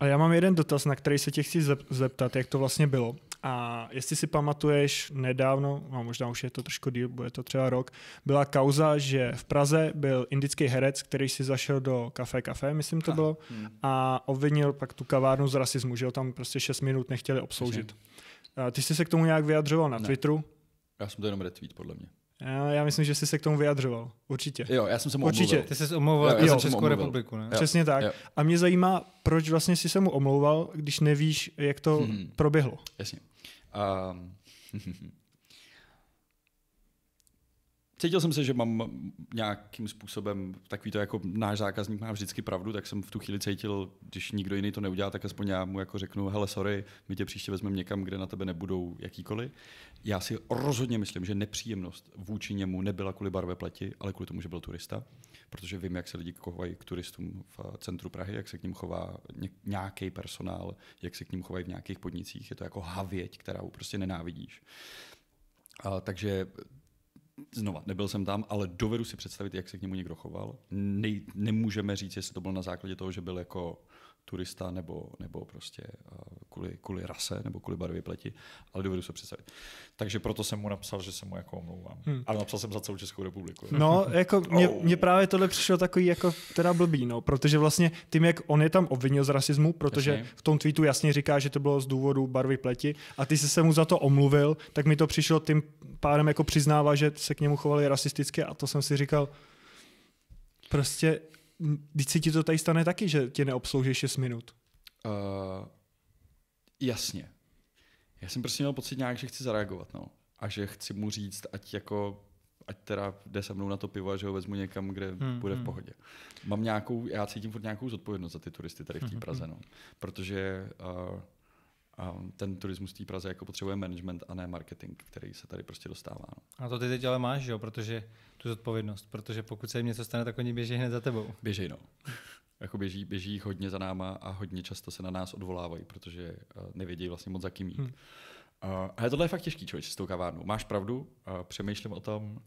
A já mám jeden dotaz, na který se tě chci zeptat, jak to vlastně bylo. A jestli si pamatuješ, nedávno, a no možná už je to trošku díl, bude to třeba rok, byla kauza, že v Praze byl indický herec, který si zašel do kafe kafe, myslím to bylo, hm. a obvinil pak tu kavárnu z rasismu, že ho tam prostě 6 minut nechtěli obsloužit. A ty jsi se k tomu nějak vyjadřoval na ne. Twitteru? Já jsem to jenom retweet, podle mě. Já, já myslím, že jsi se k tomu vyjadřoval. Určitě. Jo, já jsem se mu Určitě. Omluvil. Ty jsi se omlouval jo, jo, Českou omluvil. republiku, ne? Jo. Přesně tak. Jo. A mě zajímá, proč vlastně jsi se mu omlouval, když nevíš, jak to hmm. proběhlo. Jasně. Um, cítil jsem se, že mám nějakým způsobem takový to jako náš zákazník má vždycky pravdu, tak jsem v tu chvíli cítil, když nikdo jiný to neudělá, tak aspoň já mu jako řeknu, hele sorry, my tě příště vezmeme někam, kde na tebe nebudou jakýkoliv. Já si rozhodně myslím, že nepříjemnost vůči němu nebyla kvůli barve pleti, ale kvůli tomu, že byl turista, protože vím, jak se lidi chovají k turistům v centru Prahy, jak se k ním chová nějaký personál, jak se k ním chovají v nějakých podnicích. Je to jako havěť, kterou prostě nenávidíš. A, takže znova, nebyl jsem tam, ale dovedu si představit, jak se k němu někdo choval. Ne nemůžeme říct, jestli to bylo na základě toho, že byl jako turista nebo, nebo prostě eh, kvůli, kvůli rase nebo kvůli barvě pleti, ale dovedu se představit. Takže proto jsem mu napsal, že se mu jako omlouvám. Hmm. Ale napsal jsem za celou Českou republiku. No, jako mě, oh. mě právě tohle přišlo takový jako teda blbý, no, protože vlastně tím, jak on je tam obvinil z rasismu, protože jasně. v tom tweetu jasně říká, že to bylo z důvodu barvy pleti a ty jsi se mu za to omluvil, tak mi to přišlo tím pádem jako přiznává, že se k němu chovali rasisticky a to jsem si říkal, prostě když se ti to tady stane taky, že tě neobslouží 6 minut. Uh, jasně. Já jsem prostě měl pocit nějak, že chci zareagovat, no. A že chci mu říct, ať jako ať teda jde se mnou na to pivo a že ho vezmu někam, kde hmm, bude v hmm. pohodě. Mám nějakou, já cítím furt nějakou zodpovědnost za ty turisty tady v té hmm, hmm, Praze, no. Protože uh, ten turismus té Praze jako potřebuje management a ne marketing, který se tady prostě dostává. No. A to ty teď ale máš, jo, protože tu zodpovědnost, protože pokud se jim něco stane, tak oni běží hned za tebou. Běží, no. jako běží, běží hodně za náma a hodně často se na nás odvolávají, protože eh, nevědí vlastně moc za kým jít. Hmm. Uh, ale tohle je fakt těžký člověk s tou kavárnou. Máš pravdu, uh, přemýšlím o tom,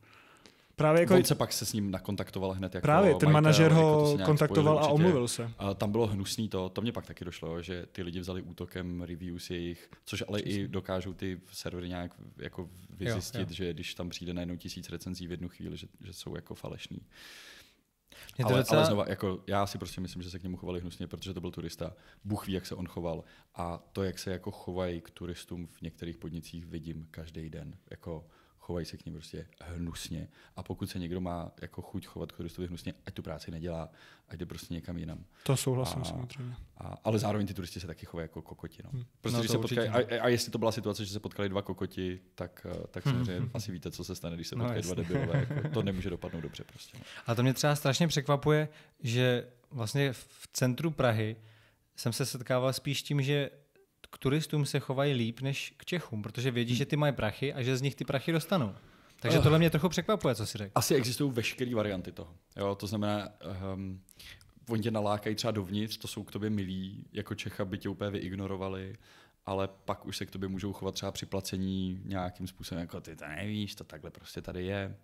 Právě jako... On se pak se s ním nakontaktoval hned jako Právě, ten manažer jako ho jako kontaktoval a omluvil se. A tam bylo hnusný to, to mě pak taky došlo, že ty lidi vzali útokem reviews jejich, což ale Přesný. i dokážou ty servery nějak jako vyzjistit, jo, jo. že když tam přijde najednou tisíc recenzí v jednu chvíli, že, že jsou jako falešní. to ale, docela... ale znova, jako já si prostě myslím, že se k němu chovali hnusně, protože to byl turista. Bůh ví, jak se on choval. A to, jak se jako chovají k turistům v některých podnicích, vidím každý den. Jako chovají se k ním prostě hnusně. A pokud se někdo má jako chuť chovat k turistovi hnusně, ať tu práci nedělá, ať jde prostě někam jinam. To souhlasím a, samozřejmě. A, ale zároveň ty turisti se taky chovají jako kokoti. No. Hmm. Prostě, no, když se potkají, a, a, jestli to byla situace, že se potkali dva kokoti, tak, eh, tak hmm. samozřejmě hmm. asi víte, co se stane, když se no, potkají dva debilové. Jako, to nemůže dopadnout dobře prostě. No. A to mě třeba strašně překvapuje, že vlastně v centru Prahy jsem se setkával spíš tím, že k turistům se chovají líp než k Čechům, protože vědí, hmm. že ty mají prachy a že z nich ty prachy dostanou. Takže oh. tohle mě trochu překvapuje, co si řekl. Asi existují veškeré varianty toho. Jo, to znamená, um, oni tě nalákají třeba dovnitř, to jsou k tobě milí, jako Čecha by tě úplně vyignorovali, ale pak už se k tobě můžou chovat třeba při placení nějakým způsobem, jako ty to nevíš, to takhle prostě tady je,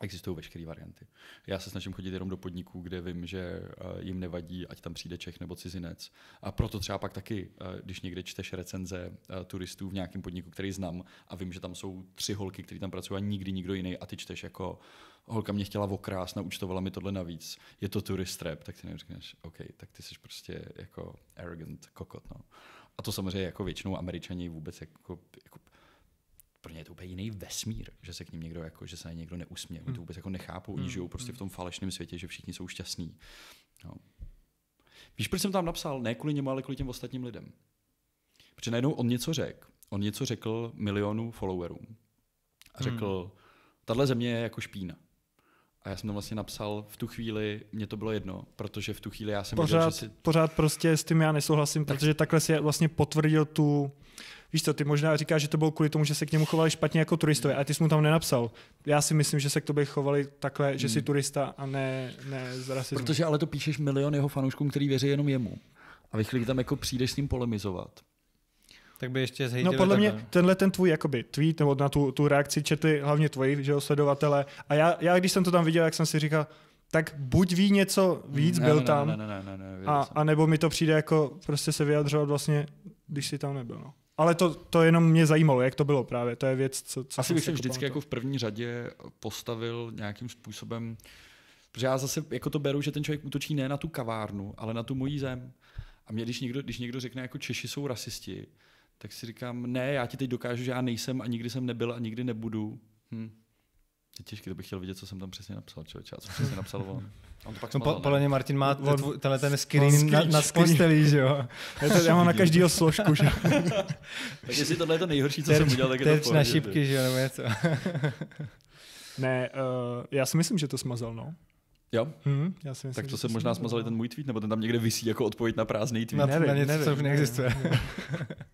Existují veškeré varianty. Já se snažím chodit jenom do podniků, kde vím, že eh, jim nevadí, ať tam přijde Čech nebo cizinec. A proto třeba pak taky, eh, když někde čteš recenze eh, turistů v nějakém podniku, který znám a vím, že tam jsou tři holky, které tam pracují a nikdy nikdo jiný a ty čteš jako holka mě chtěla okrás, naučtovala mi tohle navíc, je to turist rap, tak ty neřekneš, OK, tak ty jsi prostě jako arrogant kokot. No. A to samozřejmě jako většinou američani vůbec jako, jako pro ně je to úplně jiný vesmír, že se k ním někdo, jako, že se někdo neusměje. Oni to hmm. vůbec jako nechápou, oni hmm. žijou prostě v tom hmm. falešném světě, že všichni jsou šťastní. No. Víš, proč jsem tam napsal? Ne kvůli němu, ale kvůli těm ostatním lidem. Protože najednou on něco řekl. On něco řekl milionu followerům. A řekl, hmm. tahle země je jako špína. A já jsem tam vlastně napsal, v tu chvíli mě to bylo jedno, protože v tu chvíli já jsem pořád, viděl, že si... Pořád prostě s tím já nesouhlasím, tak. protože takhle si vlastně potvrdil tu... Víš co, ty možná říkáš, že to bylo kvůli tomu, že se k němu chovali špatně jako turistové, ale ty jsi mu tam nenapsal. Já si myslím, že se k tobě chovali takhle, že jsi hmm. turista a ne, ne z rasismu. Protože ale to píšeš milion jeho fanouškům, který věří jenom jemu. A vy chvíli, tam jako přijdeš s ním polemizovat, tak by ještě zhejtili. No podle mě takhle. tenhle ten tvůj jakoby tweet, nebo na tu, tu reakci četli hlavně tvoji že jo, sledovatele. A já, já, když jsem to tam viděl, jak jsem si říkal, tak buď ví něco víc, byl tam, a, a nebo mi to přijde jako prostě se vyjadřovat vlastně, když si tam nebyl. No. Ale to, to jenom mě zajímalo, jak to bylo právě. To je věc, co, co Asi bych se vždycky jako v první řadě postavil nějakým způsobem, protože já zase jako to beru, že ten člověk útočí ne na tu kavárnu, ale na tu mojí zem. A mě, když někdo, když někdo řekne, jako Češi jsou rasisti, tak si říkám, ne, já ti teď dokážu, že já nejsem a nikdy jsem nebyl a nikdy nebudu. Hm. Je těžké, to bych chtěl vidět, co jsem tam přesně napsal, člověče. Co jsem přesně napsal on. On to pak no, podle mě Martin má on, tenhle ten screen na, na postelí, že jo. Já, to, já mám na každýho složku, že Tak jestli tohle je to nejhorší, co terč, jsem udělal, tak je to na šipky, že jo, nebo něco. ne, uh, já si myslím, že to smazal, no. Jo? Hmm, já si myslím, tak to se možná smazal ten no. můj tweet, nebo ten tam někde vysí jako odpověď na prázdný tweet. Na, nevím, na něco, nevím, co v neexistuje. nevím, nevím